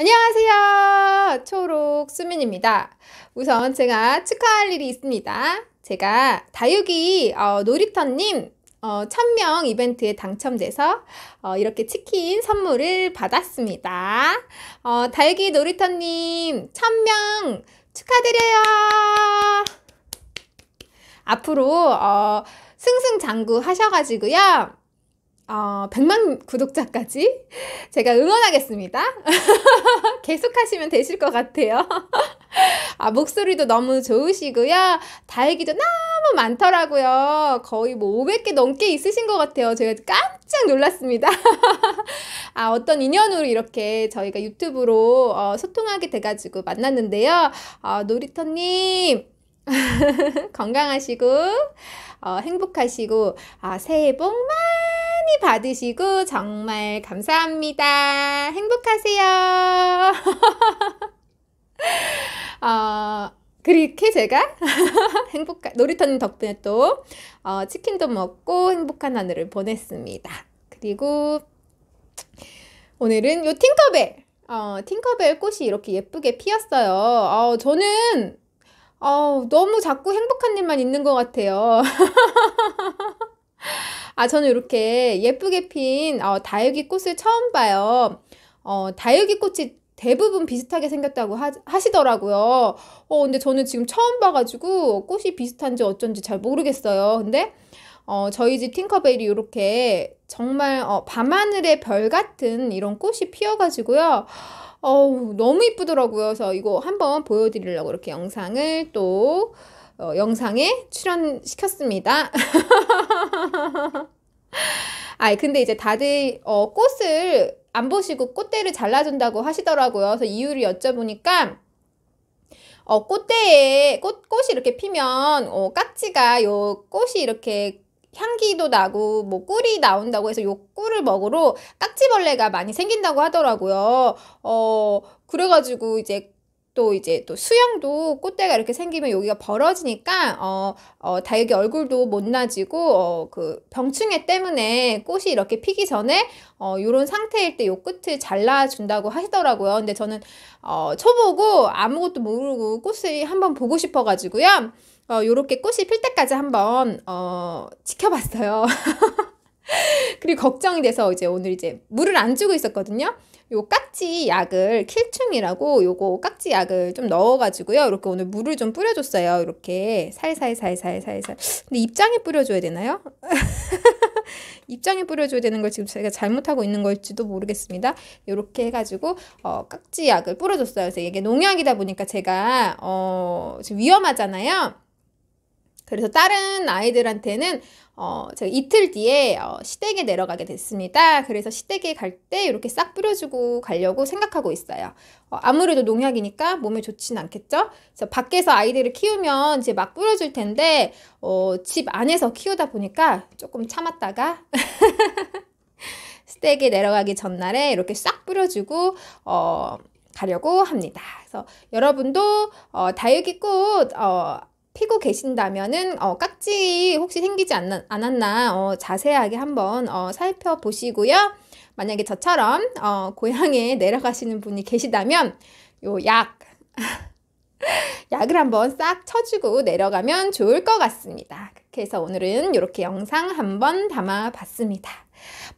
안녕하세요. 초록 수민입니다. 우선 제가 축하할 일이 있습니다. 제가 다육이 어, 놀이터님 어, 1000명 이벤트에 당첨돼서 어, 이렇게 치킨 선물을 받았습니다. 어, 다육이 놀이터님 1000명 축하드려요. 앞으로 어, 승승장구 하셔가지고요. 어, 100만 구독자까지 제가 응원하겠습니다. 계속 하시면 되실 것 같아요. 아, 목소리도 너무 좋으시고요. 달기도 너무 많더라고요. 거의 뭐 500개 넘게 있으신 것 같아요. 제가 깜짝 놀랐습니다. 아, 어떤 인연으로 이렇게 저희가 유튜브로 어, 소통하게 돼가지고 만났는데요. 어, 놀이터님, 건강하시고, 어, 행복하시고, 아, 새해 복 많이 많이 받으시고 정말 감사합니다. 행복하세요. 어, 그렇게 제가 행복한 놀이터님 덕분에 또 어, 치킨도 먹고 행복한 하늘을 보냈습니다. 그리고 오늘은 요 팅커벨 어, 팅커벨 꽃이 이렇게 예쁘게 피었어요. 어, 저는 어, 너무 자꾸 행복한 일만 있는 것 같아요. 아, 저는 이렇게 예쁘게 핀 어, 다육이 꽃을 처음 봐요. 어, 다육이 꽃이 대부분 비슷하게 생겼다고 하, 시더라고요 어, 근데 저는 지금 처음 봐가지고 꽃이 비슷한지 어쩐지 잘 모르겠어요. 근데 어, 저희 집 팅커벨이 이렇게 정말 어, 밤하늘의 별 같은 이런 꽃이 피어가지고요. 어우, 너무 이쁘더라고요. 그래서 이거 한번 보여드리려고 이렇게 영상을 또 어, 영상에 출연시켰습니다. 아, 근데 이제 다들 어, 꽃을 안 보시고 꽃대를 잘라준다고 하시더라고요. 그래서 이유를 여쭤보니까 어, 꽃대에 꽃, 꽃이 이렇게 피면 어, 깍지가 요 꽃이 이렇게 향기도 나고 뭐 꿀이 나온다고 해서 요 꿀을 먹으러 깍지벌레가 많이 생긴다고 하더라고요. 어 그래가지고 이제 또 이제 또 수영도 꽃대가 이렇게 생기면 여기가 벌어지니까 어, 어달육이 얼굴도 못나지고 어, 그 병충해 때문에 꽃이 이렇게 피기 전에 어, 요런 상태일 때 요 끝을 잘라준다고 하시더라고요. 근데 저는 어, 초보고 아무것도 모르고 꽃을 한번 보고 싶어가지고요. 어, 요렇게 꽃이 필 때까지 한번 어, 지켜봤어요. 그리고 걱정이 돼서 이제 오늘 이제 물을 안 주고 있었거든요. 요 깍지 약을 킬충이라고 요거 깍지 약을 좀 넣어가지고요. 이렇게 오늘 물을 좀 뿌려줬어요. 이렇게 살살살살살살. 근데 입장에 뿌려줘야 되나요? 입장에 뿌려줘야 되는 걸 지금 제가 잘못하고 있는 걸지도 모르겠습니다. 이렇게 해가지고 어, 깍지 약을 뿌려줬어요. 그래서 이게 농약이다 보니까 제가 어, 위험하잖아요. 그래서 다른 아이들한테는 어, 제가 이틀 뒤에 어, 시댁에 내려가게 됐습니다. 그래서 시댁에 갈 때 이렇게 싹 뿌려주고 가려고 생각하고 있어요. 어, 아무래도 농약이니까 몸에 좋진 않겠죠? 그래서 밖에서 아이들을 키우면 이제 막 뿌려줄 텐데 어, 집 안에서 키우다 보니까 조금 참았다가 시댁에 내려가기 전날에 이렇게 싹 뿌려주고 어, 가려고 합니다. 그래서 여러분도 어, 다육이꽃 어, 피고 계신다면은 어, 깍지 혹시 생기지 않나, 않았나 어, 자세하게 한번 어, 살펴보시고요. 만약에 저처럼 어, 고향에 내려가시는 분이 계시다면 요 약 약을 한번 싹 쳐주고 내려가면 좋을 것 같습니다. 그래서 오늘은 이렇게 영상 한번 담아봤습니다.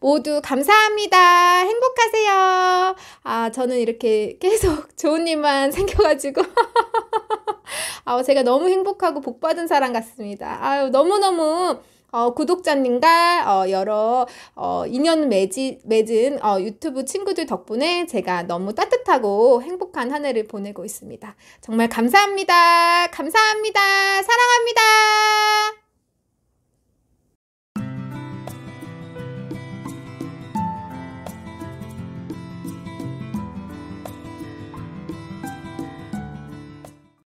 모두 감사합니다. 행복하세요. 아, 저는 이렇게 계속 좋은 일만 생겨가지고. 아우, 제가 너무 행복하고 복받은 사람 같습니다. 아유, 너무너무 어, 구독자님과 어, 여러 어, 인연 맺이, 맺은 어, 유튜브 친구들 덕분에 제가 너무 따뜻하고 행복한 한 해를 보내고 있습니다. 정말 감사합니다. 감사합니다. 사랑합니다.